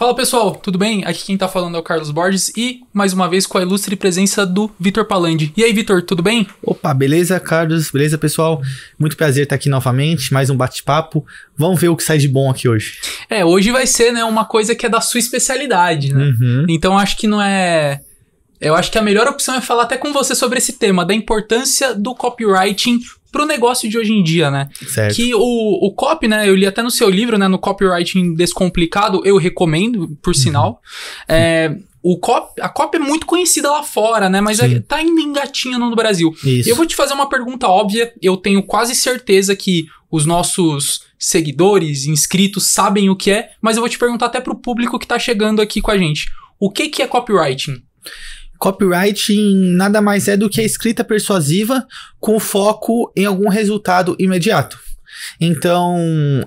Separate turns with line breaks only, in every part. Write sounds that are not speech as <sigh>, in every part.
Fala pessoal, tudo bem? Aqui quem tá falando é o Carlos Borges e mais uma vez com a ilustre presença do
Vitor Palandi. E aí, Vitor, tudo bem? Opa, beleza, Carlos? Beleza, pessoal? Muito prazer estar aqui novamente, mais um bate-papo. Vamos ver o que sai de bom aqui hoje. É, hoje vai ser, né, uma
coisa que é da sua especialidade, né? Uhum. Então acho que não é eu acho que a melhor opção é falar até com você sobre esse tema, da importância do copywriting pro negócio de hoje em dia, né? Certo. Que o, o copy, né? Eu li até no seu livro, né? No Copywriting Descomplicado, eu recomendo, por uhum. sinal. Uhum. É, o cop, a copy é muito conhecida lá fora, né? Mas é, tá ainda engatinhando no Brasil. Isso. Eu vou te fazer uma pergunta óbvia. Eu tenho quase certeza que os nossos seguidores, inscritos, sabem o que é, mas eu vou te perguntar até pro público que tá chegando aqui com a gente. O que, que é copywriting?
Copywriting nada mais é do que a escrita persuasiva com foco em algum resultado imediato. Então,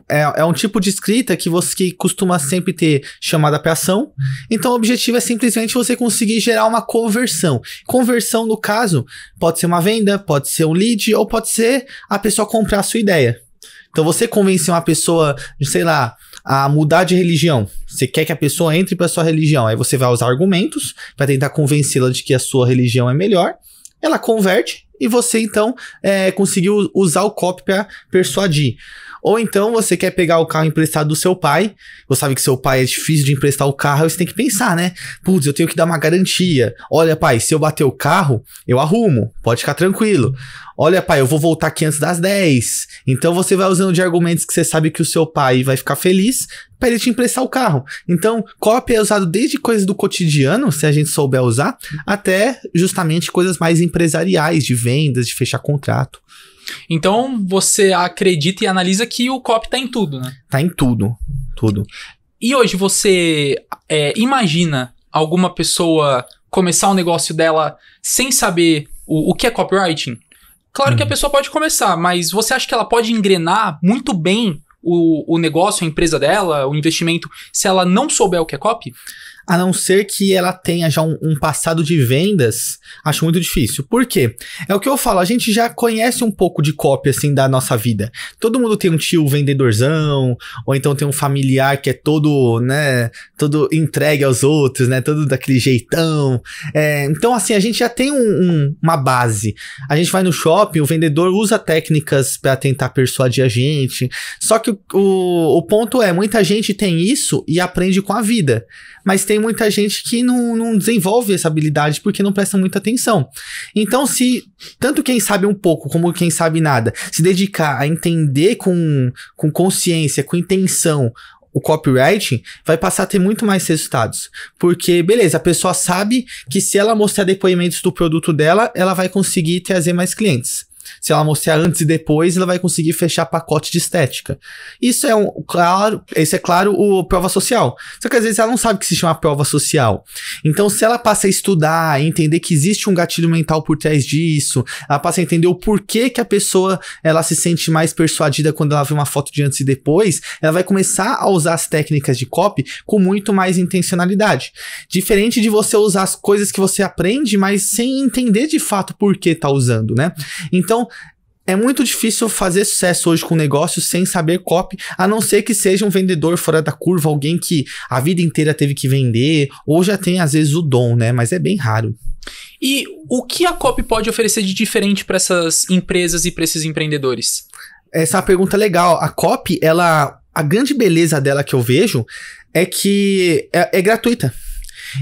é, é, um tipo de escrita que você que costuma sempre ter chamada para ação. Então, o objetivo é simplesmente você conseguir gerar uma conversão. Conversão, no caso, pode ser uma venda, pode ser um lead, ou pode ser a pessoa comprar a sua ideia. Então, você convencer uma pessoa, sei lá, a mudar de religião. Você quer que a pessoa entre para sua religião. Aí você vai usar argumentos para tentar convencê-la de que a sua religião é melhor. Ela converte e você então é, conseguiu usar o copy para persuadir. Ou então você quer pegar o carro emprestado do seu pai, você sabe que seu pai é difícil de emprestar o carro, você tem que pensar, né? Putz, eu tenho que dar uma garantia. Olha, pai, se eu bater o carro, eu arrumo, pode ficar tranquilo. Olha, pai, eu vou voltar aqui antes das 10. Então você vai usando de argumentos que você sabe que o seu pai vai ficar feliz para ele te emprestar o carro. Então, cópia é usado desde coisas do cotidiano, se a gente souber usar, até justamente coisas mais empresariais, de vendas, de fechar contrato.
Então você acredita e analisa que o copy tá em tudo, né?
Tá em tudo. Tudo.
E hoje você é, imagina alguma pessoa começar o um negócio dela sem saber o, o que é copywriting? Claro uhum. que a uhum. pessoa pode começar, mas você acha que ela pode engrenar muito bem o, o negócio, a empresa dela, o investimento, se ela não souber o que é copy?
a não ser que ela tenha já um, um, passado de vendas, acho muito difícil. Por quê? É o que eu falo, a gente já conhece um pouco de cópia, assim, da nossa vida. Todo mundo tem um tio vendedorzão, ou então tem um familiar que é todo, né, todo entregue aos outros, né, todo daquele jeitão. É, então, assim, a gente já tem um, um, uma base. A gente vai no shopping, o vendedor usa técnicas para tentar persuadir a gente. Só que o, o ponto é, muita gente tem isso e aprende com a vida mas tem muita gente que não, não desenvolve essa habilidade porque não presta muita atenção. Então, se tanto quem sabe um pouco como quem sabe nada se dedicar a entender com, com consciência, com intenção, o copywriting vai passar a ter muito mais resultados. Porque, beleza, a pessoa sabe que se ela mostrar depoimentos do produto dela, ela vai conseguir trazer mais clientes. Se ela mostrar antes e depois, ela vai conseguir fechar pacote de estética. Isso é um, claro, esse é claro o prova social. Só que às vezes ela não sabe o que se chama prova social. Então, se ela passa a estudar, entender que existe um gatilho mental por trás disso, ela passa a entender o porquê que a pessoa ela se sente mais persuadida quando ela vê uma foto de antes e depois, ela vai começar a usar as técnicas de copy com muito mais intencionalidade. Diferente de você usar as coisas que você aprende, mas sem entender de fato por que tá usando, né? Então então, é muito difícil fazer sucesso hoje com negócio sem saber copy, a não ser que seja um vendedor fora da curva, alguém que a vida inteira teve que vender, ou já tem às vezes o dom, né? Mas é bem raro.
E o que a copy pode oferecer de diferente para essas empresas e para esses empreendedores?
Essa é uma pergunta legal. A copy, ela, a grande beleza dela que eu vejo é que é, é gratuita.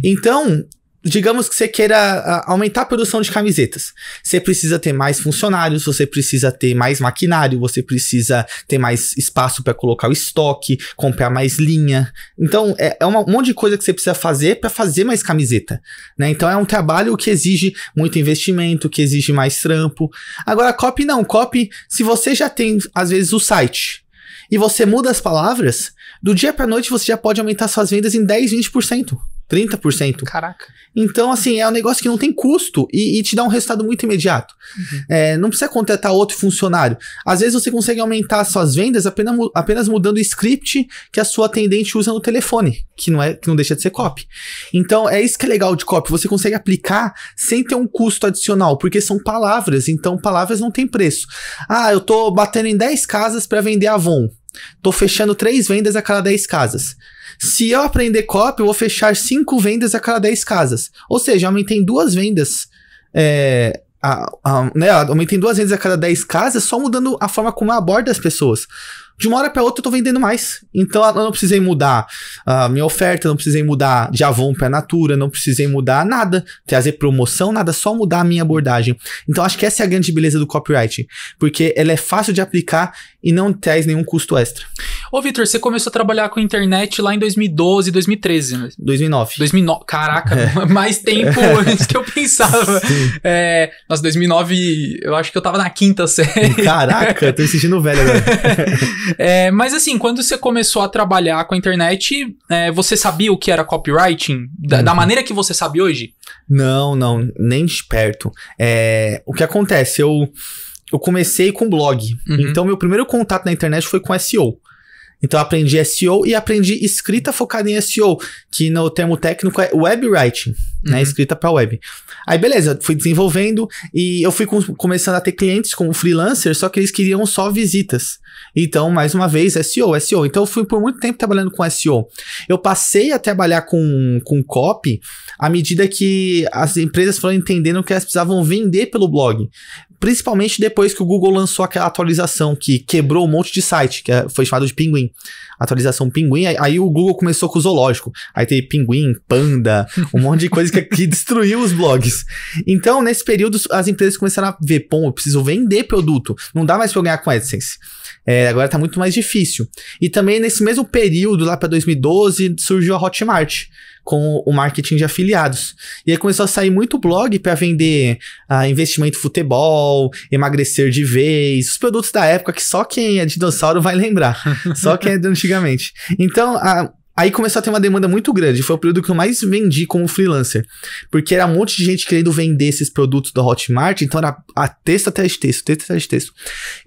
Então, digamos que você queira ah, aumentar a produção de camisetas. Você precisa ter mais funcionários, você precisa ter mais maquinário, você precisa ter mais espaço para colocar o estoque, comprar mais linha. Então, é, é um monte de coisa que você precisa fazer para fazer mais camiseta. Né? Então, é um trabalho que exige muito investimento, que exige mais trampo. Agora, copy não. Copy, se você já tem, às vezes, o site e você muda as palavras, do dia para noite você já pode aumentar suas vendas em 10, 20%. 30%. Caraca. Então, assim, é um negócio que não tem custo e, e te dá um resultado muito imediato. Uhum. É, não precisa contratar outro funcionário. Às vezes você consegue aumentar suas vendas apenas, apenas mudando o script que a sua atendente usa no telefone, que não, é, que não deixa de ser copy. Então, é isso que é legal de copy. Você consegue aplicar sem ter um custo adicional, porque são palavras. Então, palavras não têm preço. Ah, eu tô batendo em 10 casas para vender Avon. Tô fechando 3 vendas a cada 10 casas. Se eu aprender copy, eu vou fechar cinco vendas a cada 10 casas. Ou seja, aumentei duas vendas. É, a, a, né, aumentei duas vendas a cada 10 casas, só mudando a forma como eu abordo as pessoas. De uma hora para outra eu tô vendendo mais. Então eu não precisei mudar a minha oferta, não precisei mudar de Avon para Natura, não precisei mudar nada, trazer promoção, nada, só mudar a minha abordagem. Então acho que essa é a grande beleza do copyright, porque ela é fácil de aplicar e não traz nenhum custo extra.
Ô, Vitor, você começou a trabalhar com internet lá em 2012, 2013, 2009. 2009. Caraca, é. <laughs> mais tempo <laughs> é. antes que eu pensava. É, nossa, 2009, eu acho que eu tava na quinta série. Caraca,
tô me sentindo velho agora. <laughs>
é, mas assim, quando você começou a trabalhar com a internet, é, você sabia o que era copywriting? Da, da, uhum. maneira que você sabe hoje?
Não, não, nem de perto. É, o que acontece, eu eu comecei com blog. Uhum. Então, meu primeiro contato na internet foi com SEO. Então, aprendi SEO e aprendi escrita focada em SEO, que no termo técnico é web writing, né? uhum. né? Escrita para web. Aí, beleza, fui desenvolvendo e eu fui com, começando a ter clientes como freelancer, só que eles queriam só visitas. Então, mais uma vez, SEO, SEO. Então, eu fui por muito tempo trabalhando com SEO. Eu passei a trabalhar com, com copy à medida que as empresas foram entendendo que elas precisavam vender pelo blog principalmente depois que o Google lançou aquela atualização que quebrou um monte de site, que é, foi chamado de Pinguim. Atualização Pinguim, aí, aí o Google começou com o zoológico. Aí teve Pinguim, Panda, um monte de coisa que, é que destruiu os blogs. Então, nesse período, as empresas começaram a ver, pô, eu preciso vender produto, não dá mais pra eu ganhar com AdSense. É, agora tá muito mais difícil. E também nesse mesmo período, lá para 2012, surgiu a Hotmart com o marketing de afiliados. E aí começou a sair muito blog para vender ah, investimento em futebol, emagrecer de vez, os produtos da época que só quem é dinossauro vai lembrar, <laughs> só quem é de antigamente. Então, a, Aí começou a ter uma demanda muito grande. Foi o período que eu mais vendi como freelancer. Porque era um monte de gente querendo vender esses produtos da Hotmart. Então era a texto até de texto, texto até de texto.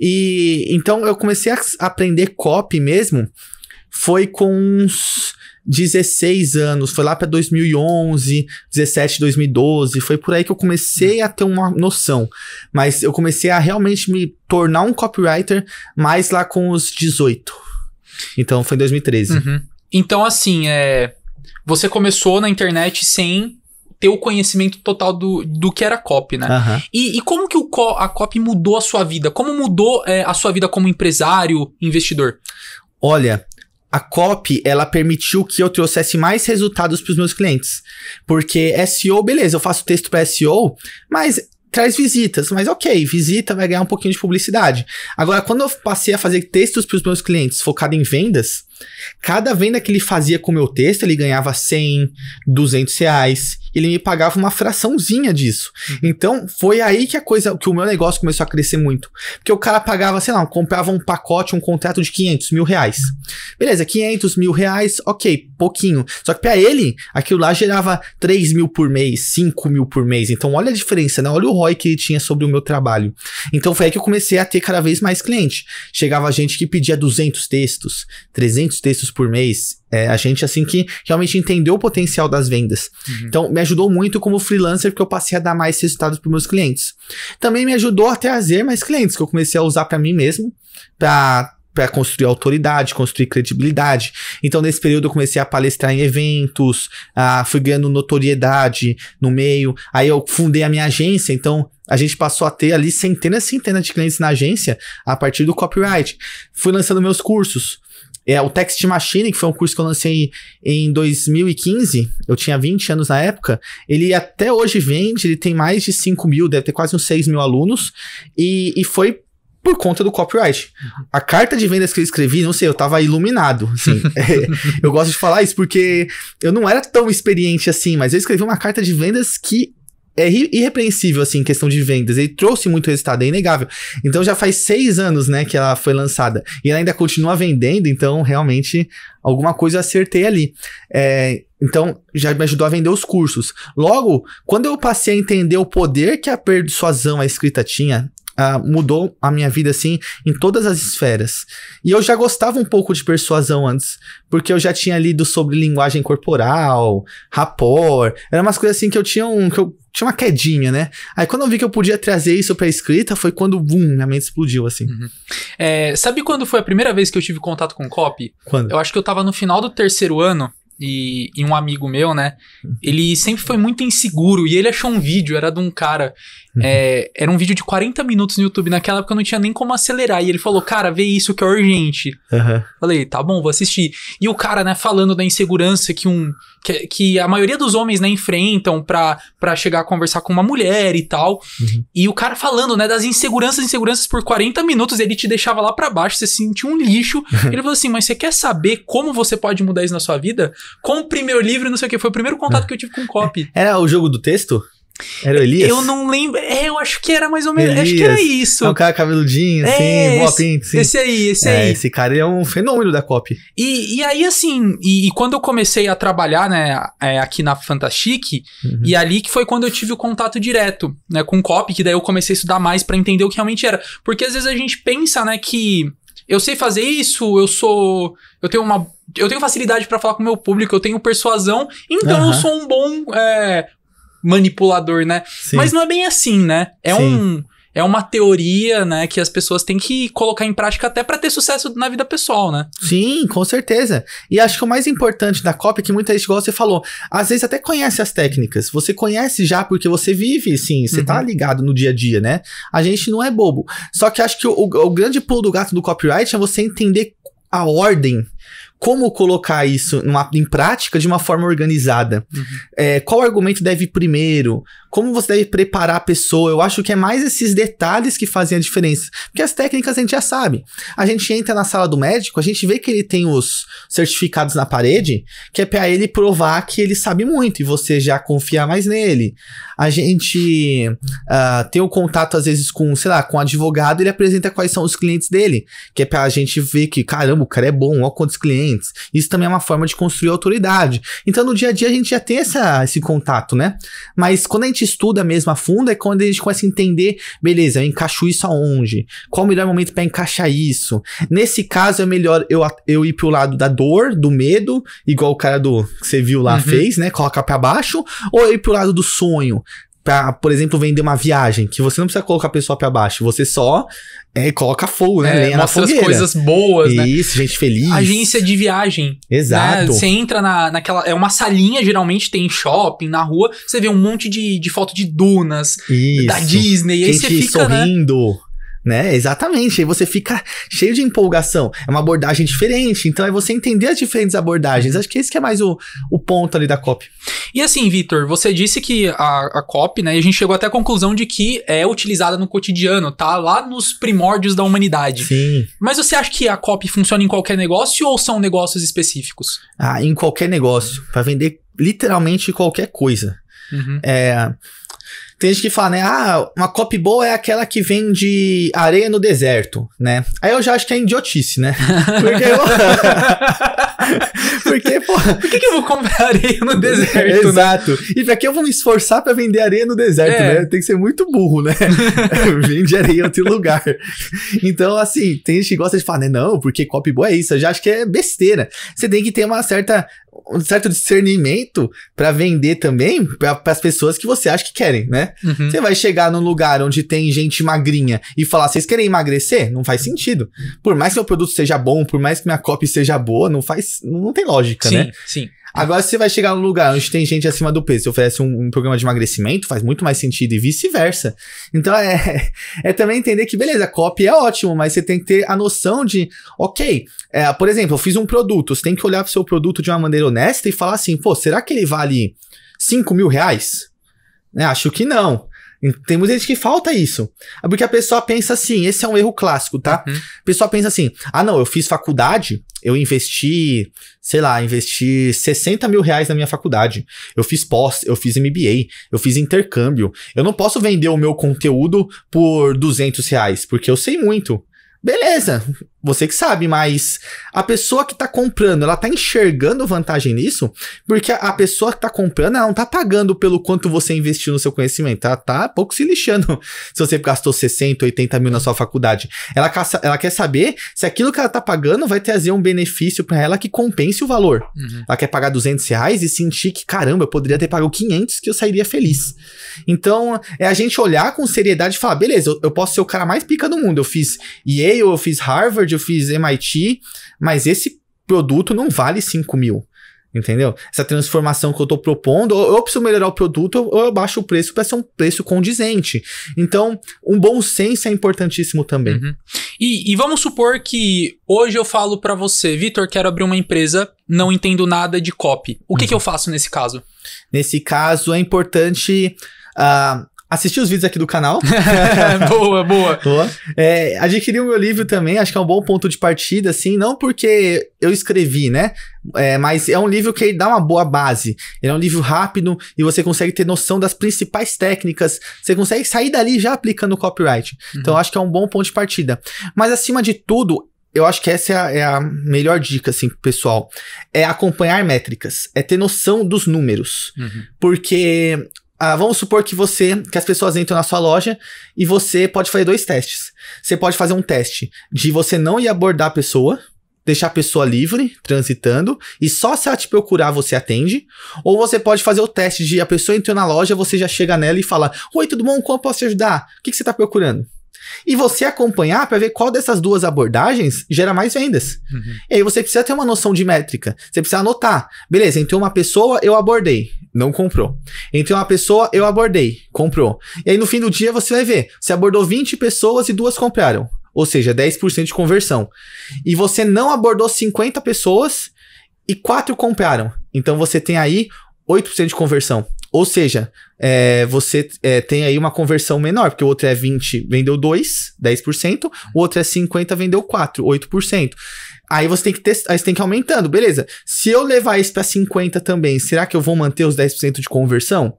E então eu comecei a aprender copy mesmo. Foi com uns 16 anos. Foi lá para 2011, 17, 2012. Foi por aí que eu comecei a ter uma noção. Mas eu comecei a realmente me tornar um copywriter mais lá com os 18. Então foi em 2013. Uhum.
Então, assim, é, você começou na internet sem ter o conhecimento total do, do que era a COP, né? Uhum. E, e, como que o, a COP mudou a sua vida? Como mudou é, a sua vida como
empresário, investidor? Olha, a COP, ela permitiu que eu trouxesse mais resultados para os meus clientes. Porque SEO, beleza, eu faço texto para SEO, mas traz visitas, mas ok, visita vai ganhar um pouquinho de publicidade. Agora, quando eu passei a fazer textos para os meus clientes focado em vendas, Cada venda que ele fazia com o meu texto, ele ganhava 100, 200 reais. Ele me pagava uma fraçãozinha disso. Uhum. Então, foi aí que a coisa, que o meu negócio começou a crescer muito. Porque o cara pagava, sei lá, comprava um pacote, um contrato de 500 mil reais. Beleza, 500 mil reais, ok, pouquinho. Só que para ele, aquilo lá gerava 3 mil por mês, 5 mil por mês. Então, olha a diferença, né? Olha o ROI que ele tinha sobre o meu trabalho. Então, foi aí que eu comecei a ter cada vez mais cliente. Chegava gente que pedia 200 textos, 300 300 textos por mês. É, a gente, assim, que realmente entendeu o potencial das vendas. Uhum. Então, me ajudou muito como freelancer, porque eu passei a dar mais resultados para meus clientes. Também me ajudou a trazer mais clientes, que eu comecei a usar para mim mesmo, para construir autoridade, construir credibilidade. Então, nesse período, eu comecei a palestrar em eventos, a, fui ganhando notoriedade no meio. Aí, eu fundei a minha agência, então a gente passou a ter ali centenas e centenas de clientes na agência a partir do copyright. Fui lançando meus cursos. É, o Text Machine, que foi um curso que eu lancei em 2015, eu tinha 20 anos na época, ele até hoje vende, ele tem mais de 5 mil, deve ter quase uns 6 mil alunos, e, e foi por conta do copyright. A carta de vendas que eu escrevi, não sei, eu tava iluminado. Assim, <laughs> é, eu gosto de falar isso porque eu não era tão experiente assim, mas eu escrevi uma carta de vendas que é irrepreensível, assim, em questão de vendas. Ele trouxe muito resultado, é inegável. Então já faz seis anos, né, que ela foi lançada. E ela ainda continua vendendo, então realmente alguma coisa eu acertei ali. É, então já me ajudou a vender os cursos. Logo, quando eu passei a entender o poder que a persuasão, a escrita tinha, Uh, mudou a minha vida assim em todas as esferas. E eu já gostava um pouco de persuasão antes, porque eu já tinha lido sobre linguagem corporal, rapor. eram umas coisas assim que eu tinha um que eu tinha uma quedinha, né? Aí quando eu vi que eu podia trazer isso pra escrita, foi quando, bum, minha mente explodiu, assim. Uhum.
É, sabe quando foi a primeira vez que eu tive contato com copy? Quando? Eu acho que eu tava no final do terceiro ano. E, e um amigo meu, né? Uhum. Ele sempre foi muito inseguro e ele achou um vídeo, era de um cara Uhum. É, era um vídeo de 40 minutos no YouTube. Naquela época eu não tinha nem como acelerar. E ele falou, cara, vê isso que é urgente. Uhum. Falei, tá bom, vou assistir. E o cara, né, falando da insegurança que um. Que, que a maioria dos homens, né, enfrentam pra, pra chegar a conversar com uma mulher e tal. Uhum. E o cara falando, né, das inseguranças, inseguranças por 40 minutos, ele te deixava lá para baixo, você sentia um lixo. Uhum. Ele falou assim: mas você quer saber como você pode mudar isso na sua vida? Compre meu livro, não sei o que. Foi o primeiro
contato uhum. que eu tive com o Copy. Era é, é o jogo do texto? Era o Elias? Eu
não lembro. É, eu acho que era mais ou menos. Elias. Acho que era isso. É um
cara cabeludinho, é, assim, é, boa pente, assim. Esse aí, esse é, aí. Esse cara é um fenômeno da COP.
E, e aí, assim, e, e quando eu comecei a trabalhar, né, é, aqui na Fantastique, uhum. e ali que foi quando eu tive o contato direto, né, com COP, que daí eu comecei a estudar mais para entender o que realmente era. Porque às vezes a gente pensa, né, que eu sei fazer isso, eu sou. Eu tenho uma. Eu tenho facilidade para falar com o meu público, eu tenho persuasão, então uhum. eu sou um bom é, manipulador, né? Sim. Mas não é bem assim, né? É Sim. um é uma teoria, né, que as pessoas têm que colocar em prática até para ter sucesso na vida pessoal, né?
Sim, com certeza. E acho que o mais importante da COP é que muita gente, igual você falou, às vezes até conhece as técnicas. Você conhece já porque você vive, sim, você tá uhum. tá ligado no dia a dia, né? A gente não é bobo. Só que acho que o, o grande pulo do gato do copyright é você entender a ordem como colocar isso numa, em prática de uma forma organizada. Uhum. É, qual argumento deve ir primeiro? Como você deve preparar a pessoa? Eu acho que é mais esses detalhes que fazem a diferença. Porque as técnicas a gente já sabe. A gente entra na sala do médico, a gente vê que ele tem os certificados na parede, que é para ele provar que ele sabe muito e você já confiar mais nele a gente uh, ah, ter o contato, às vezes, com, sei lá, com um advogado, ele apresenta quais são os clientes dele. Que é pra gente ver que, caramba, o cara é bom, olha quantos clientes. Isso também é uma forma de construir autoridade. Então, no dia a dia, a gente já tem essa, esse contato, né? Mas quando a gente estuda mesmo a fundo, é quando a gente começa a entender, beleza, eu encaixo isso aonde? Qual o melhor momento para encaixar isso? Nesse caso, é melhor eu, eu ir pro lado da dor, do medo, igual o cara do que você viu lá uhum. fez, né? Colocar pra baixo, ou ir pro lado do sonho pra, por exemplo, vender uma viagem, que você não precisa colocar a pessoa para baixo, você só é, coloca fogo, né? É, mostra as coisas boas, Isso, né? Isso, gente feliz. Agência
de viagem.
Exato. Né? Você
entra na, naquela. É uma salinha, geralmente tem shopping, na rua, você vê um monte de, de foto de dunas Isso. da Disney. Gente aí você fica. Né? Sorrindo.
Né? né? Exatamente. Aí você fica cheio de empolgação. É uma abordagem diferente. Então é você entender as diferentes abordagens. Acho que esse que é mais o, o ponto ali da COP.
E assim, Vitor, você disse que a, a COP, né? A gente chegou até a conclusão de que é utilizada no cotidiano, tá? Lá nos primórdios da humanidade. Sim. Mas você acha que a COP funciona em qualquer negócio
ou são negócios específicos? Ah, em qualquer negócio. para vender literalmente qualquer coisa. Uhum. É tem gente que fala, né? Ah, uma copy boa é aquela que vende areia no deserto, né? Aí eu já acho que é idiotice, né? <laughs> Porque eu... <laughs> Porque, pô... Por que, que eu vou comprar areia no <laughs> deserto? Né? Exato. Né? E pra que eu vou me esforçar para vender areia no deserto, é. né? Tem que ser muito burro, né? Vende areia em outro lugar. Então, assim, tem gente que gosta de falar, né? Não, porque copy boa é isso. Eu já acho que é besteira. Você tem que ter uma certa um certo discernimento para vender também para as pessoas que você acha que querem, né? Uhum. Você vai chegar num lugar onde tem gente magrinha e falar, vocês querem emagrecer? Não faz uhum. sentido. Por mais que meu produto seja bom, por mais que minha copy seja boa, não faz, não tem lógica, sim, né? Sim, sim. Agora, se você vai chegar num lugar onde tem gente acima do peso e oferece um, um, programa de emagrecimento, faz muito mais sentido e vice-versa. Então, é, <laughs> é também entender que, beleza, copy é ótimo, mas você tem que ter a noção de, ok, é, por exemplo, eu fiz um produto, você tem que olhar para o seu produto de uma maneira honesta e falar assim, pô, será que ele vale 5 mil reais? Né? Acho que não. Tem muita gente que falta isso. Ah, porque a pessoa pensa assim, esse é um erro clássico, tá? Uhum. A pessoa pensa assim, ah não, eu fiz faculdade, eu investi, sei lá, investi 60 mil reais na minha faculdade. Eu fiz pós, eu fiz MBA, eu fiz intercâmbio. Eu não posso vender o meu conteúdo por 200 reais, porque eu sei muito. Beleza, você que sabe, mas a pessoa que está comprando, ela está enxergando vantagem nisso? Porque a, pessoa que está comprando, ela não está pagando pelo quanto você investiu no seu conhecimento. Ela tá pouco se lixando <laughs> se você gastou 60, 80 mil na sua faculdade. Ela, caça, ela quer saber se aquilo que ela está pagando vai trazer um benefício para ela que compense o valor. Uhum. Ela quer pagar 200 reais e sentir que, caramba, eu poderia ter pago 500 que eu sairia feliz. Então, é a gente olhar com seriedade e falar, beleza, eu, eu posso ser o cara mais pica do mundo. Eu fiz Yale, eu fiz Harvard, eu fiz MIT, mas esse produto não vale 5 mil. Entendeu? Essa transformação que eu estou propondo, ou eu preciso melhorar o produto, ou eu baixo o preço para ser um preço condizente. Então, um bom senso é importantíssimo também. Uhum.
E, e, vamos supor que hoje eu falo para você, Vitor, quero abrir uma empresa, não entendo nada de copy. O que, que uhum. eu
faço nesse caso? Nesse caso, é importante. Uh, assistir os vídeos aqui do canal. <laughs> <laughs> boa, boa. boa. É, adquirir o meu livro também, acho que é um bom ponto de partida, assim, não porque eu escrevi, né? É, mas é um livro que dá uma boa base. Ele é um livro rápido e você consegue ter noção das principais técnicas. Você consegue sair dali já aplicando copyright. Então, uhum. Então, acho que é um bom ponto de partida. Mas, acima de tudo, eu acho que essa é a, é a, melhor dica, assim, pessoal. É acompanhar métricas, é ter noção dos números. Uhum. Porque ah, vamos supor que você, que as pessoas entram na sua loja e você pode fazer dois testes. Você pode fazer um teste de você não ir abordar a pessoa, deixar a pessoa livre, transitando, e só se ela te procurar você atende. Ou você pode fazer o teste de a pessoa entrou na loja, você já chega nela e fala: Oi, tudo bom? Como eu posso te ajudar? O que, que você está procurando? e você acompanhar para ver qual dessas duas abordagens gera mais vendas. Uhum. E aí você precisa ter uma noção de métrica. Você precisa anotar. Beleza, então uma pessoa eu abordei, não comprou. Entre uma pessoa eu abordei, comprou. E aí no fim do dia você vai ver, você abordou 20 pessoas e duas compraram. Ou seja, 10% de conversão. E você não abordou 50 pessoas e quatro compraram. Então você tem aí 8% de conversão. Ou seja, é, você é, tem aí uma conversão menor, porque o outro é 20, vendeu 2, 10%, o outro é 50, vendeu 4, 8%. Aí você tem que testar, aí você tem que ir aumentando, beleza. Se eu levar isso para 50 também, será que eu vou manter os 10% de conversão?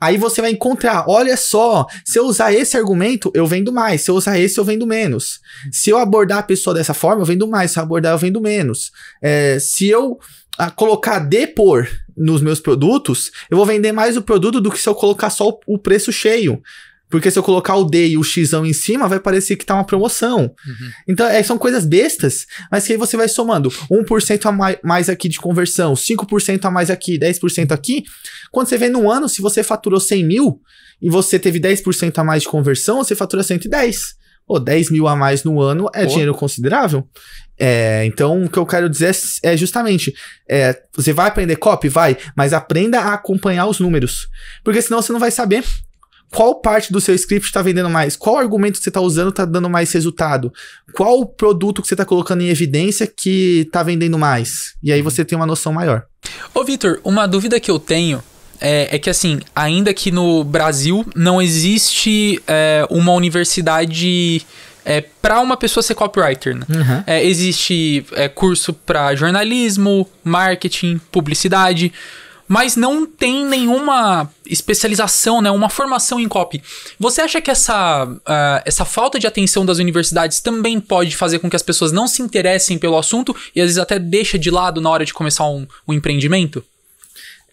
Aí você vai encontrar, olha só, se eu usar esse argumento, eu vendo mais, se eu usar esse, eu vendo menos. Se eu abordar a pessoa dessa forma, eu vendo mais, se eu abordar, eu vendo menos. É, se eu a colocar depor nos meus produtos, eu vou vender mais o produto do que se eu colocar só o, preço cheio. Porque se eu colocar o D e o X em cima, vai parecer que tá uma promoção. Uhum. Então, é, são coisas bestas, mas que aí você vai somando 1% a mais, aqui de conversão, 5% a mais aqui, 10% aqui. Quando você vê no ano, se você faturou 100 mil e você teve 10% a mais de conversão, você fatura 110. Pô, 10 mil a mais no ano é Pô. dinheiro considerável. É, então, o que eu quero dizer é, é justamente: é, você vai aprender copy? Vai, mas aprenda a acompanhar os números. Porque senão você não vai saber qual parte do seu script está vendendo mais, qual argumento que você está usando está dando mais resultado, qual produto que você está colocando em evidência que está vendendo mais. E aí uhum. você tem uma noção maior.
Ô, Vitor, uma dúvida que eu tenho é, é, que assim, ainda que no Brasil não existe é, uma universidade é, para uma pessoa ser copywriter. Né? Uhum. É, existe é, curso para jornalismo, marketing, publicidade, mas não tem nenhuma especialização, né? uma formação em copy. Você acha que essa, uh, essa falta de atenção das universidades também pode fazer com que as pessoas não se interessem pelo assunto e às vezes até deixa de lado na hora de começar um, um empreendimento?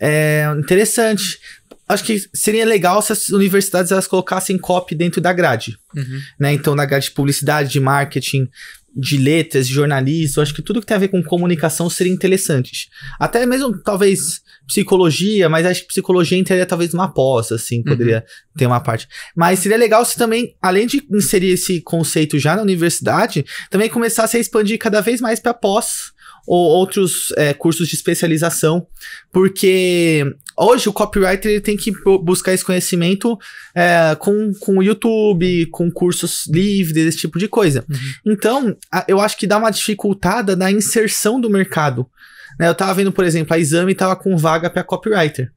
É interessante. Acho que seria legal se as universidades elas colocassem copy dentro da grade. Uhum. Né? Então, na grade de publicidade, de marketing, de letras, de jornalismo, acho que tudo que tem a ver com comunicação seria interessante. Até mesmo, talvez, psicologia, mas acho que psicologia entraria talvez numa pós, assim, uhum. poderia uhum. ter uma parte. Mas seria legal se também, além de inserir esse conceito já na universidade, também começasse a expandir cada vez mais para pós ou outros é, cursos de especialização, porque hoje o copywriter ele tem que buscar esse conhecimento é, com, com o YouTube, com cursos livres, esse tipo de coisa. Uhum. Então, a, eu acho que dá uma dificultada na inserção do mercado. Né? Eu tava vendo, por exemplo, a Exame tava com vaga para copywriter.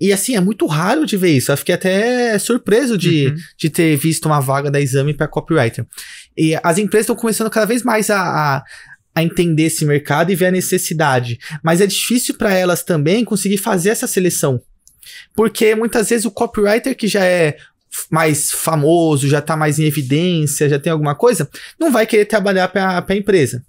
E assim, é muito raro de ver isso. Eu fiquei até surpreso de, uhum. de ter visto uma vaga da exame para copywriter. E as empresas estão começando cada vez mais a, a, a entender esse mercado e ver a necessidade. Mas é difícil para elas também conseguir fazer essa seleção. Porque muitas vezes o copywriter que já é mais famoso, já está mais em evidência, já tem alguma coisa, não vai querer trabalhar para a empresa.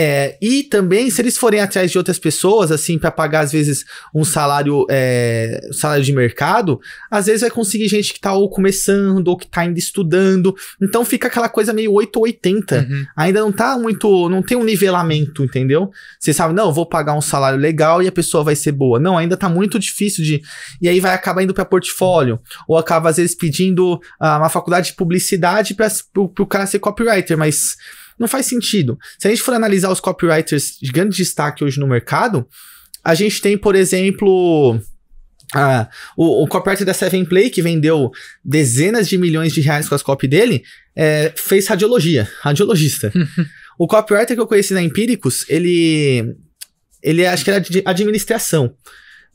É, e também, se eles forem atrás de outras pessoas, assim, para pagar, às vezes, um salário, é, salário de mercado, às vezes vai conseguir gente que tá ou começando, ou que tá ainda estudando. Então fica aquela coisa meio 880. Uhum. Ainda não tá muito. Não tem um nivelamento, entendeu? Você sabe, não, vou pagar um salário legal e a pessoa vai ser boa. Não, ainda tá muito difícil de. E aí vai acabar indo para portfólio. Ou acaba, às vezes, pedindo ah, uma faculdade de publicidade para o cara ser copywriter, mas não faz sentido. Se a gente for analisar os copywriters de grande destaque hoje no mercado, a gente tem, por exemplo, ah, o, o copywriter da Seven Play, que vendeu dezenas de milhões de reais com as copy dele, é, fez radiologia, radiologista. <laughs> o copywriter que eu conheci na Empíricos, ele. Ele acho que era de administração.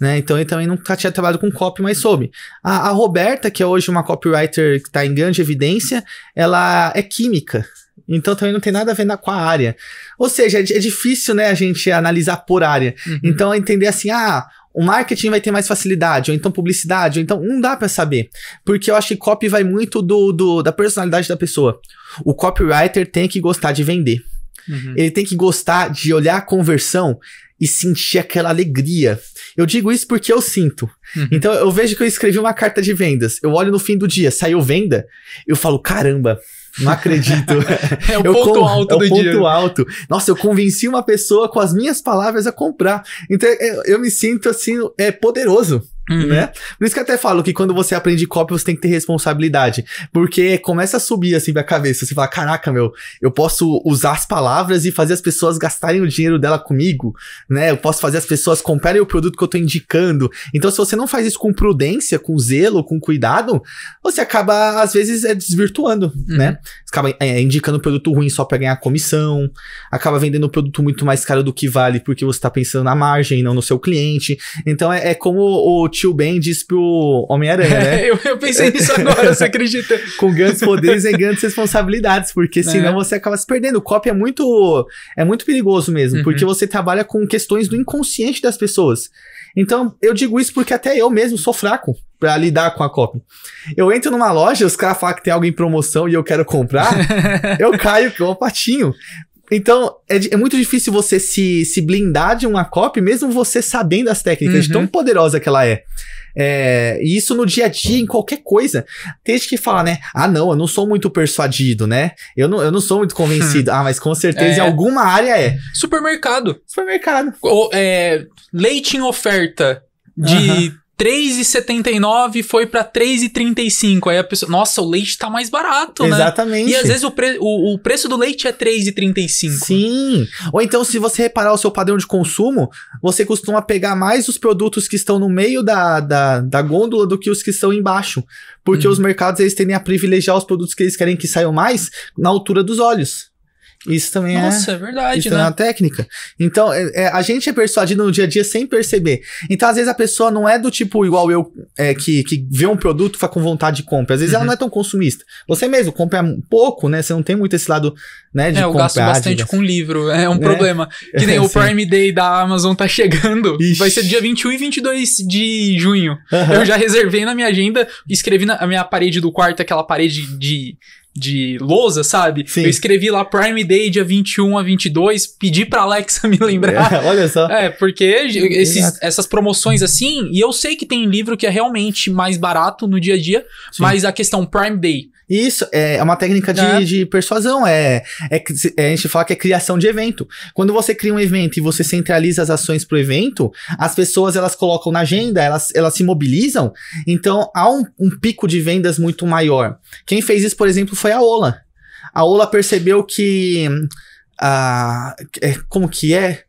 Né? Então ele também nunca tinha trabalhado com copy, mas soube. A, a Roberta, que é hoje uma copywriter que está em grande evidência, ela é química. Então também não tem nada a ver na, com a área. Ou seja, é, é difícil né, a gente analisar por área. Uhum. Então é entender assim, ah, o marketing vai ter mais facilidade, ou então publicidade, ou então não dá para saber. Porque eu acho que copy vai muito do, do, da personalidade da pessoa. O copywriter tem que gostar de vender. Uhum. Ele tem que gostar de olhar a conversão e sentir aquela alegria. Eu digo isso porque eu sinto. Uhum. Então eu vejo que eu escrevi uma carta de vendas. Eu olho no fim do dia, saiu venda, eu falo, caramba, não acredito. <laughs> é o ponto com... alto é do o ponto dia. alto. Nossa, eu convenci uma pessoa com as minhas palavras a comprar. Então eu, é, eu me sinto assim, é poderoso. Uhum. Né? Por isso que eu até falo que quando você aprende copy, você tem que ter responsabilidade. Porque começa a subir assim pra cabeça. Você fala: Caraca, meu, eu posso usar as palavras e fazer as pessoas gastarem o dinheiro dela comigo, né? Eu posso fazer as pessoas comprarem o produto que eu tô indicando. Então, se você não faz isso com prudência, com zelo, com cuidado, você acaba, às vezes, é desvirtuando, uhum. né? Você acaba é, é indicando produto ruim só pra ganhar comissão, acaba vendendo produto muito mais caro do que vale porque você tá pensando na margem, não no seu cliente. Então é, é como o tio Ben disse pro Homem-Aranha, né? É, <laughs> eu, eu, pensei nisso agora, você acredita? <laughs> Com grandes poderes e grandes responsabilidades, porque é. senão é. você acaba se perdendo. O copy é muito, é muito perigoso mesmo, uhum. porque você trabalha com questões do inconsciente das pessoas. Então, eu digo isso porque até eu mesmo sou fraco para lidar com a copy. Eu entro numa loja, os caras falam que tem algo em promoção e eu quero comprar, <laughs> eu caio com um patinho. Então, é, é, muito difícil você se, se blindar de uma copy, mesmo você sabendo as técnicas, uhum. de tão uhum. poderosa que ela é. É, e isso no dia a dia, em qualquer coisa. Tem gente que fala, né? Ah, não, eu não sou muito persuadido, né? Eu não, eu não sou muito convencido. Hum. ah, mas com certeza é. em alguma área é.
Supermercado. Supermercado. Ou, é, leite em oferta de uhum. 3,79 foi para 3,35. Aí a pessoa, nossa, o leite tá mais barato, Exatamente. né? Exatamente. E às vezes o,
pre, o, o preço do leite é 3,35. Sim. Ou então, se você reparar o seu padrão de consumo, você costuma pegar mais os produtos que estão no meio da, da, da gôndola do que os que estão embaixo. Porque hum. os mercados eles tendem a privilegiar os produtos que eles querem que saiam mais na altura dos olhos. Isso também Nossa, é. é verdade, isso é né? é uma técnica. Então, é, é, a gente é persuadido no dia a dia sem perceber. Então, às vezes, a pessoa não é do tipo igual eu, é, que, que vê um produto fica com vontade de compra. Às vezes, uhum. ela não é tão consumista. Você mesmo compra pouco, né? Você não tem muito esse lado, né? De é, eu comprar, gasto bastante com livro. É um é. problema. <laughs> Que nem é, o Prime
Day da Amazon tá chegando. Ixi. Vai ser dia 21 e 22 de junho. Uhum. Eu já reservei na minha agenda, escrevi na minha parede do quarto, aquela parede de de lousa, sabe? Sim. Eu escrevi lá Prime Day dia 21 a 22, pedi pra Alexa <laughs> me lembrar. É, olha só. É, porque esses, essas promoções assim, e eu sei que tem livro que é realmente mais barato no dia a dia, Sim. mas a questão Prime
Day, isso, é, é uma técnica de, é. de persuasão, é, é, é, a gente fala que é criação de evento. Quando você cria um evento e você centraliza as ações pro evento, as pessoas elas colocam na agenda, elas, elas se mobilizam, então há um, um pico de vendas muito maior. Quem fez isso, por exemplo, foi a Ola. A Ola percebeu que... A, ah, é, como que é?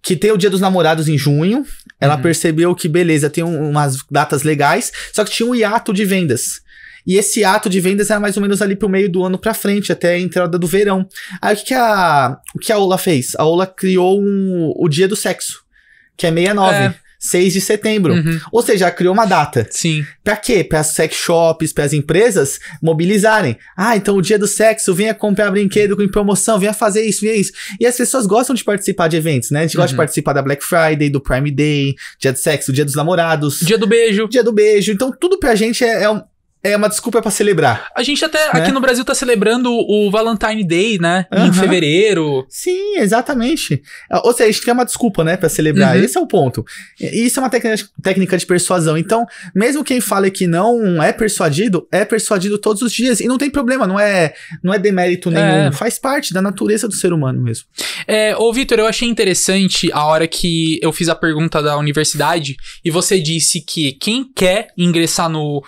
que tem o Dia dos Namorados em junho. Ela uhum. percebeu que, beleza, tem um, umas datas legais, só que tinha um hiato de vendas. E esse ato de vendas era mais ou menos ali pro meio do ano pra frente, até a entrada do verão. Aí o que, que a, o que a Ola fez? A Ola criou um, o dia do sexo, que é 69. É. 6 de setembro. Uhum. Ou seja, criou uma data. Sim. Pra quê? Para sex shops, para as empresas mobilizarem. Ah, então o dia do sexo, venha comprar brinquedo com promoção, venha fazer isso, venha isso. E as pessoas gostam de participar de eventos, né? A gente uhum. gosta de uhum. participar da Black Friday, do Prime Day, dia do sexo, dia dos namorados. Dia do beijo. Dia do beijo. Então tudo pra gente é, é um é uma desculpa para celebrar.
A gente até né? aqui no Brasil tá celebrando o Valentine Day, né? Uhum. Em fevereiro.
Sim, exatamente. Ah, ou seja, a gente quer uma desculpa, né, para celebrar. Uhum. Esse é o ponto. E isso é uma técnica de persuasão. Então, mesmo quem fala que não é persuadido, é persuadido todos os dias e não tem problema, não é, não é demérito nenhum. É. Faz parte da natureza do ser humano mesmo.
É, ô Vitor, eu achei interessante a hora que eu fiz a pergunta da universidade e você disse que quem quer ingressar no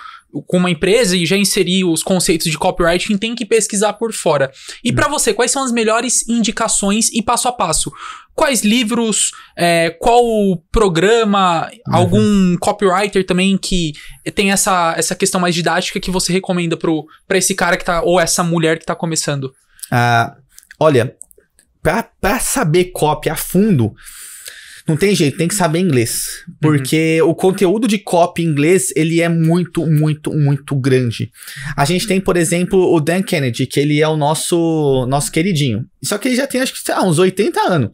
com uma empresa e já inserir os conceitos de copywriting, tem que pesquisar por fora. E hum. para você, quais são as melhores indicações e passo a passo? Quais livros, é, qual programa, uhum. algum copywriter também que tem essa, essa questão mais didática que você recomenda para esse cara que tá,
ou essa mulher que tá começando? Ah, olha, para saber copy a fundo, não tem jeito, tem que saber inglês. Porque uhum. o conteúdo de copy em inglês, ele é muito, muito, muito grande. A gente tem, por exemplo, o Dan Kennedy, que ele é o nosso nosso queridinho. Só que ele já tem, acho que, sei lá, uns 80 anos.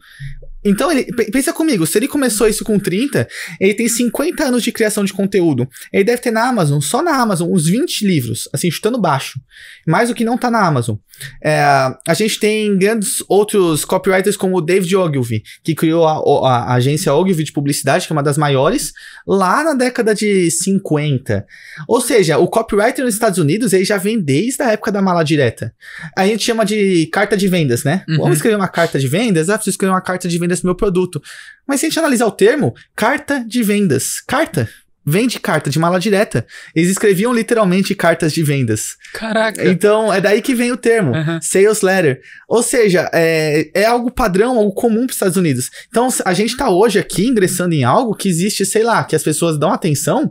Então, ele, pensa comigo, se ele começou isso com 30, ele tem 50 anos de criação de conteúdo. Ele deve ter na Amazon, só na Amazon, uns 20 livros, assim, chutando baixo. Mais o que não tá na Amazon. É, a gente tem grandes outros copywriters como o David Ogilvy, que criou a, a, a agência Ogilvy de publicidade, que é uma das maiores, lá na década de 50. Ou seja, o copywriter nos Estados Unidos, ele já vem desde a época da mala direta. A gente chama de carta de vendas, né? Uhum. Vamos escrever uma carta de vendas? Ah, preciso escrever uma carta de vendas desse meu produto. Mas se a gente analisar o termo, carta de vendas. Carta. Vende carta de mala direta. Eles escreviam literalmente cartas de vendas. Caraca. Então, é daí que vem o termo, uhum. sales letter. Ou seja, é, é algo padrão, algo comum para os Estados Unidos. Então, a gente está hoje aqui ingressando em algo que existe, sei lá, que as pessoas dão atenção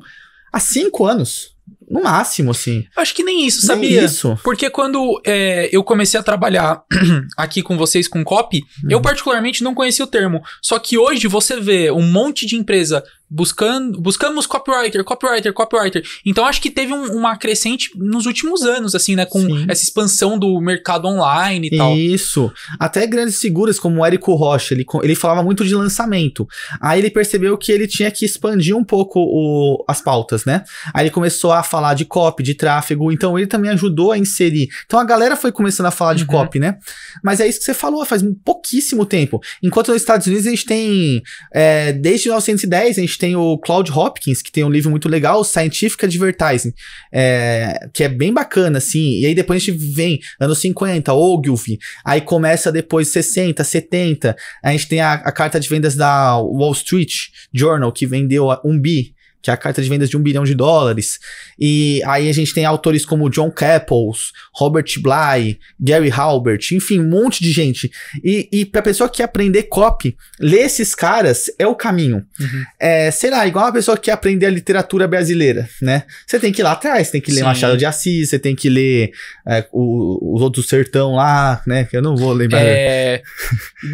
há cinco anos no máximo, assim.
acho que nem isso, sabia? Nem isso. Porque quando é, eu comecei a trabalhar <clears throat> aqui com vocês com copy, uhum. eu particularmente não conhecia o termo. Só que hoje você vê um monte de empresa buscando, buscamos copywriter, copywriter, copywriter. Então acho que teve um, uma crescente nos últimos anos, assim, né? Com Sim. essa expansão do mercado online e tal.
Isso. Até grandes figuras como o Érico Rocha, ele, ele falava muito de lançamento. Aí ele percebeu que ele tinha que expandir um pouco o, as pautas, né? Aí ele começou a falar de copy, de tráfego. Então ele também ajudou a inserir. Então a galera foi começando a falar uhum. de copy, né? Mas é isso que você falou, faz pouquíssimo tempo. Enquanto nos Estados Unidos a gente tem, é, desde 1910, a gente gente tem o Cloud Hopkins, que tem um livro muito legal, Scientific Advertising, é, que é bem bacana, assim. E aí depois a gente vem, anos 50, Ogilvy, aí começa depois 60, 70. A gente tem a, a carta de vendas da Wall Street Journal, que vendeu um bi que é a carta de vendas de um bilhão de dólares. E aí a gente tem autores como John Capples, Robert Bly, Gary Halbert, enfim, um monte de gente. E, e pra pessoa que quer aprender copy, ler esses caras é o caminho. Uhum. É, sei lá, igual uma pessoa que quer aprender a literatura brasileira, né? Você tem que ir lá atrás, tem que ler Sim. Machado de Assis, você tem que ler é, os outros sertão lá, né? Que eu não vou lembrar. É,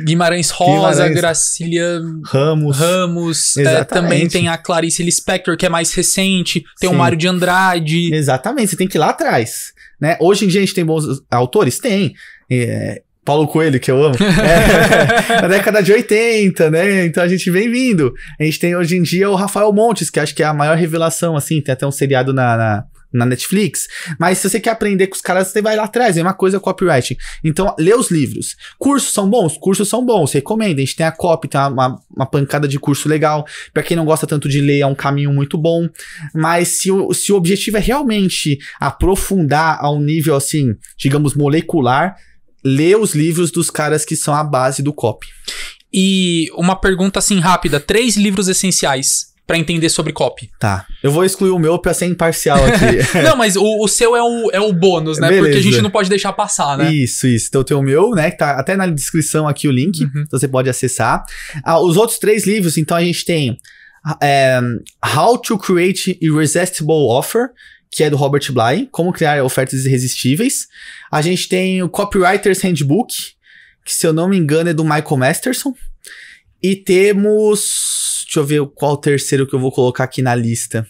Guimarães Rosa, Guimarães, Gracília
Ramos. Ramos. É, também tem a
Clarice Lispector que é mais recente,
tem Sim. o Mário de Andrade. Exatamente, você tem que ir lá atrás. Né? Hoje em dia a gente tem bons autores? Tem. É, Paulo Coelho, que eu amo, <laughs> é, na década de 80, né? Então a gente vem vindo. A gente tem hoje em dia o Rafael Montes, que acho que é a maior revelação, assim, tem até um seriado na, na na Netflix, mas se você quer aprender com os caras, você vai lá atrás, é uma coisa copywriting. Então, lê os livros. Cursos são bons? Cursos são bons, recomendo. A gente tem a copy, tem uma, uma pancada de curso legal. Para quem não gosta tanto de ler, é um caminho muito bom. Mas se o, se o objetivo é realmente aprofundar a um nível, assim, digamos, molecular, lê os livros dos caras que são a base do copy.
E uma pergunta assim rápida: três livros essenciais para entender sobre copy.
Tá. Eu vou excluir o meu pra ser imparcial aqui. <laughs> não, mas
o, o, seu é o, é o bônus, né? Beleza. Porque a gente não pode deixar passar, né?
Isso, isso. Então tem o meu, né? Que tá até na descrição aqui o link. Uhum. Então você pode acessar. Ah, os outros três livros, então a gente tem ah, é, How to Create Irresistible Offer, que é do Robert Bly, Como Criar Ofertas Irresistíveis. A gente tem o Copywriter's Handbook, que se eu não me engano é do Michael Masterson. E temos Deixa eu ver qual o terceiro que eu vou colocar aqui na lista.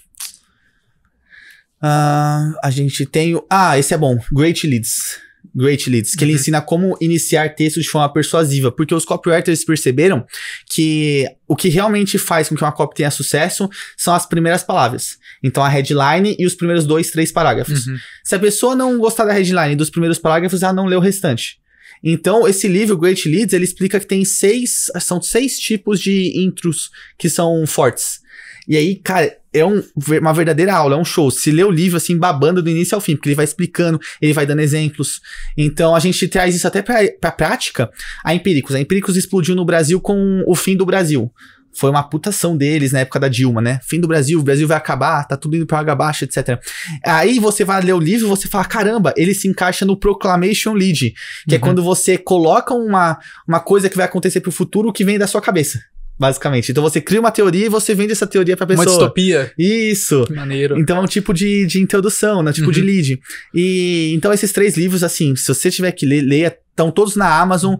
Uh, a gente tem. O... Ah, esse é bom. Great Leads. Great Leads, que uhum. ele ensina como iniciar textos de forma persuasiva, porque os copywriters perceberam que o que realmente faz com que uma copy tenha sucesso são as primeiras palavras. Então a headline e os primeiros dois, três parágrafos. Uhum. Se a pessoa não gostar da headline e dos primeiros parágrafos, ela não lê o restante. Então, esse livro, Great Leads, ele explica que tem seis, são seis tipos de intros que são fortes. E aí, cara, é um, uma verdadeira aula, é um show. Se lê o livro assim, babando do início ao fim, porque ele vai explicando, ele vai dando exemplos. Então a gente traz isso até pra, pra prática. A Empíricos. A Empíricos explodiu no Brasil com o fim do Brasil foi uma putação deles na época da Dilma, né? Fim do Brasil, o Brasil vai acabar, tá tudo indo pra água baixa, etc. Aí você vai ler o livro e você fala, caramba, ele se encaixa no Proclamation Lead, que é uhum. é quando você coloca uma, uma coisa que vai acontecer pro futuro que vem da sua cabeça. Basicamente. Então você cria uma teoria e você vende essa teoria pra pessoa. Uma distopia. Isso. Que maneiro. Então é um tipo de, de introdução, né? tipo uhum. de lead. E então esses três livros, assim, se você tiver que ler, leia. Estão todos na Amazon,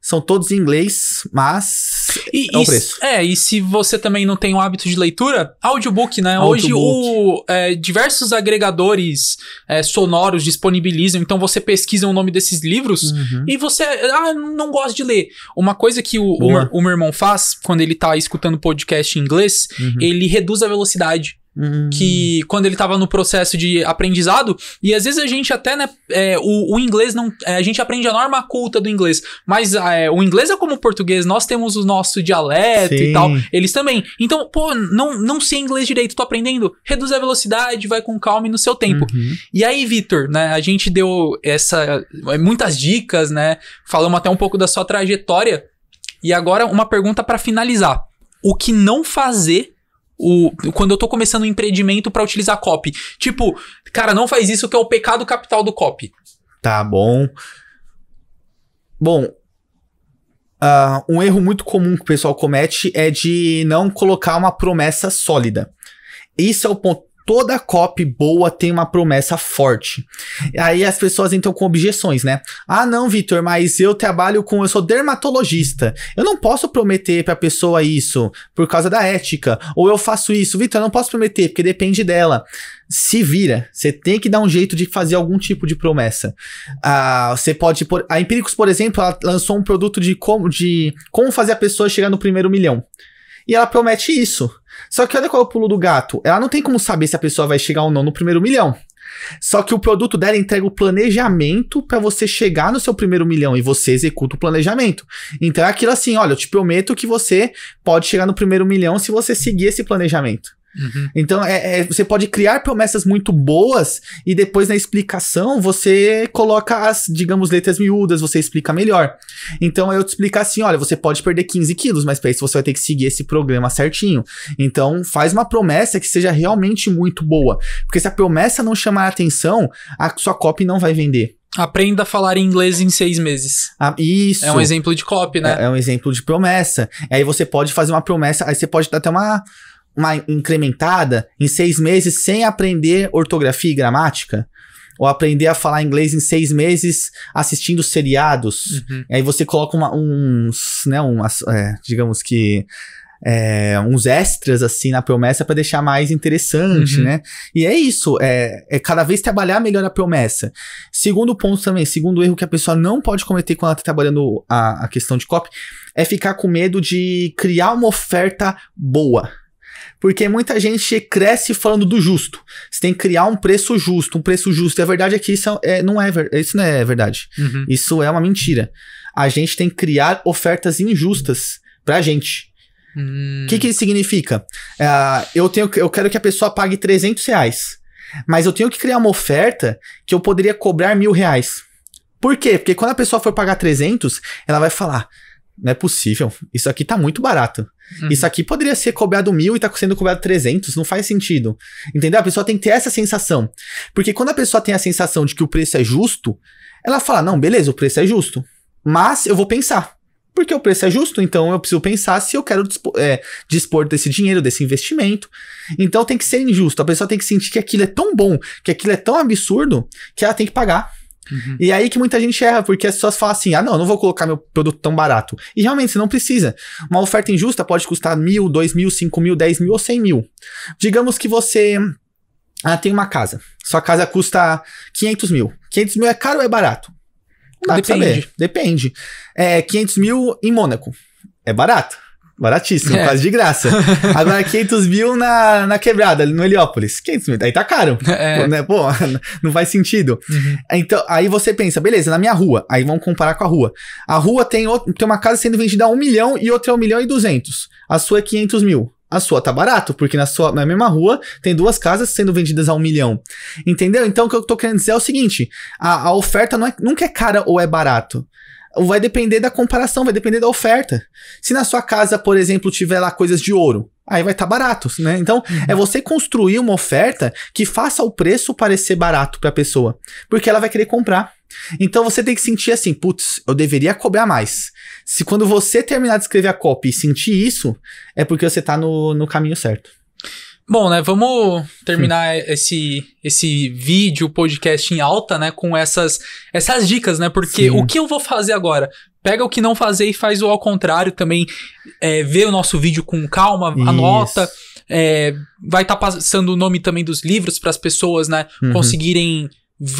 são todos em inglês, mas e, é preço.
É, e se você também não tem o hábito de leitura, audiobook, né? Audiobook. Hoje o, é, diversos agregadores é, sonoros disponibilizam, então você pesquisa o nome desses livros uhum. e você. Ah, não gosta de ler. Uma coisa que o, o, o, meu irmão faz quando ele tá escutando podcast em inglês, uhum. ele reduz a velocidade. Hum. Que quando ele estava no processo de aprendizado, e às vezes a gente até, né, é, o, o, inglês não. É, a gente aprende a norma culta do inglês, mas ah, é, o inglês é como o português, nós temos o nosso dialeto Sim. e tal, eles também. Então, pô, não, não sei inglês direito, tô aprendendo, reduz a velocidade, vai com calma e no seu tempo. Uhum. E aí, Vitor, né, a gente deu essa. É, muitas dicas, né, falamos até um pouco da sua trajetória, e agora uma pergunta para finalizar: o que não fazer o, quando eu tô começando um empreendimento para utilizar copy. Tipo, cara, não faz isso que é o pecado capital do copy.
Tá bom. Bom, uh, um erro muito comum que o pessoal comete é de não colocar uma promessa sólida. Isso é o ponto toda copy boa tem uma promessa forte. Aí as pessoas entram com objeções, né? Ah, não, Vitor, mas eu trabalho com. Eu sou dermatologista. Eu não posso prometer pra pessoa isso por causa da ética. Ou eu faço isso. Vitor, eu não posso prometer, porque depende dela. Se vira. Você tem que dar um jeito de fazer algum tipo de promessa. Ah, você pode. Por... A Empíricos, por exemplo, ela lançou um produto de como, de como fazer a pessoa chegar no primeiro milhão. E ela promete isso. Só que olha qual é o pulo do gato. Ela não tem como saber se a pessoa vai chegar ou não no primeiro milhão. Só que o produto dela entrega o planejamento para você chegar no seu primeiro milhão e você executa o planejamento. Então é aquilo assim, olha, eu te prometo que você pode chegar no primeiro milhão se você seguir esse planejamento. Uhum. Então, é, é, você pode criar promessas muito boas e depois na explicação você coloca as, digamos, letras miúdas, você explica melhor. Então, eu te explicar assim: olha, você pode perder 15 quilos, mas para isso você vai ter que seguir esse programa certinho. Então, faz uma promessa que seja realmente muito boa. Porque se a promessa não chamar a atenção, a sua copy não vai vender. Aprenda a falar inglês em seis meses. Ah, isso.
É um exemplo de copy, né? É,
é, um exemplo de promessa. Aí você pode fazer uma promessa, aí você pode dar até uma, uma incrementada em seis meses sem aprender ortografia e gramática? Ou aprender a falar inglês em seis meses assistindo seriados? Uhum. Aí você coloca uma, uns, né, umas, é, digamos que. É, uns extras assim na promessa para deixar mais interessante, uhum. né? E é isso, é, é cada vez trabalhar melhor a promessa. Segundo ponto também, segundo erro que a pessoa não pode cometer quando ela está trabalhando a, a questão de copy, é ficar com medo de criar uma oferta boa. Porque muita gente cresce falando do justo. Você tem que criar um preço justo, um preço justo. E a verdade é que isso é, é não, é, isso não é verdade. Uhum. Isso é uma mentira. A gente tem que criar ofertas injustas pra gente. O hum. que, que isso significa? Ah, eu, tenho, eu quero que a pessoa pague 300 reais. Mas eu tenho que criar uma oferta que eu poderia cobrar mil reais. Por quê? Porque quando a pessoa for pagar 300, ela vai falar: não é possível, isso aqui tá muito barato. Hum. Isso aqui poderia ser cobrado mil e tá sendo cobrado 300, não faz sentido. Entendeu? A pessoa tem que ter essa sensação. Porque quando a pessoa tem a sensação de que o preço é justo, ela fala: não, beleza, o preço é justo. Mas eu vou pensar. Porque o preço é justo, então eu preciso pensar se eu quero dispor, é, dispor desse dinheiro, desse investimento. Então tem que ser injusto. A pessoa tem que sentir que aquilo é tão bom, que aquilo é tão absurdo, que ela tem que pagar. Uhum. E é aí que muita gente erra, porque as pessoas falam assim: ah, não, eu não vou colocar meu produto tão barato. E realmente, você não precisa. Uma oferta injusta pode custar mil, dois mil, cinco mil, dez mil ou cem mil. Digamos que você ah, tem uma casa. Sua casa custa quinhentos mil. quinhentos mil é caro ou é barato? dá Depende. pra saber. Depende. É, mil em Mônaco. É barato. Baratíssimo, é. quase de graça. Agora, 500 mil na, na quebrada, no Heliópolis. 500 mil, aí tá caro. É. Pô, né? Pô, <laughs> não faz sentido. Uhum. Então, aí você pensa, beleza, na minha rua. Aí vamos comparar com a rua. A rua tem, outro, tem uma casa sendo vendida a 1 milhão e outra é 1 milhão e 200. A sua é 500 mil. A sua tá barato, porque na sua na mesma rua tem duas casas sendo vendidas a um milhão. Entendeu? Então o que eu tô querendo dizer é o seguinte: a, a oferta não é, nunca é cara ou é barato vai depender da comparação, vai depender da oferta. Se na sua casa, por exemplo, tiver lá coisas de ouro, aí vai estar tá barato, né? Então, uhum. é você construir uma oferta que faça o preço parecer barato para a pessoa, porque ela vai querer comprar. Então você tem que sentir assim, putz, eu deveria cobrar mais. Se quando você terminar de escrever a copy e sentir isso, é porque você está no, no caminho certo.
Bom, né, vamos terminar esse, esse vídeo, podcast em alta, né, com essas, essas dicas, né, porque Sim. o que eu vou fazer agora? Pega o que não fazer e faz o ao contrário também, é, vê o nosso vídeo com calma, Isso. anota, é, vai estar tá passando o nome também dos livros para as pessoas, né, uhum. conseguirem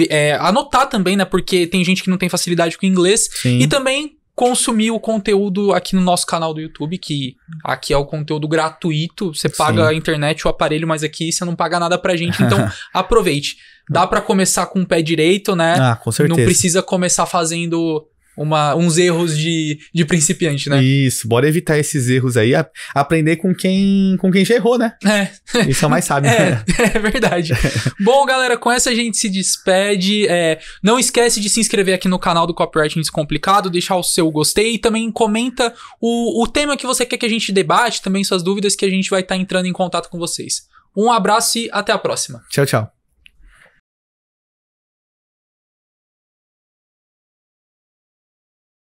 é, anotar também, né? Porque tem gente que não tem facilidade com inglês. Sim. E também consumir o conteúdo aqui no nosso canal do YouTube, que aqui é o conteúdo gratuito, você paga Sim. a internet, o aparelho, mas aqui você não paga nada pra gente, então <laughs> aproveite. Dá para começar com o pé direito,
né? Ah, com certeza. Não precisa
começar fazendo uma, uns erros de, de principiante,
né? Isso, bora evitar esses erros aí, a, aprender com quem com quem já errou, né? É. Isso é mais <laughs> sábio. É, <laughs> é verdade.
<laughs> Bom, galera, com essa a gente se despede. É, não esquece de se inscrever aqui no canal do Copyright Descomplicado, deixar o seu gostei e também comenta o, o tema que você quer que a gente debate, também suas dúvidas, que a gente vai estar tá entrando em contato com vocês.
Um abraço e até a próxima. Tchau, tchau.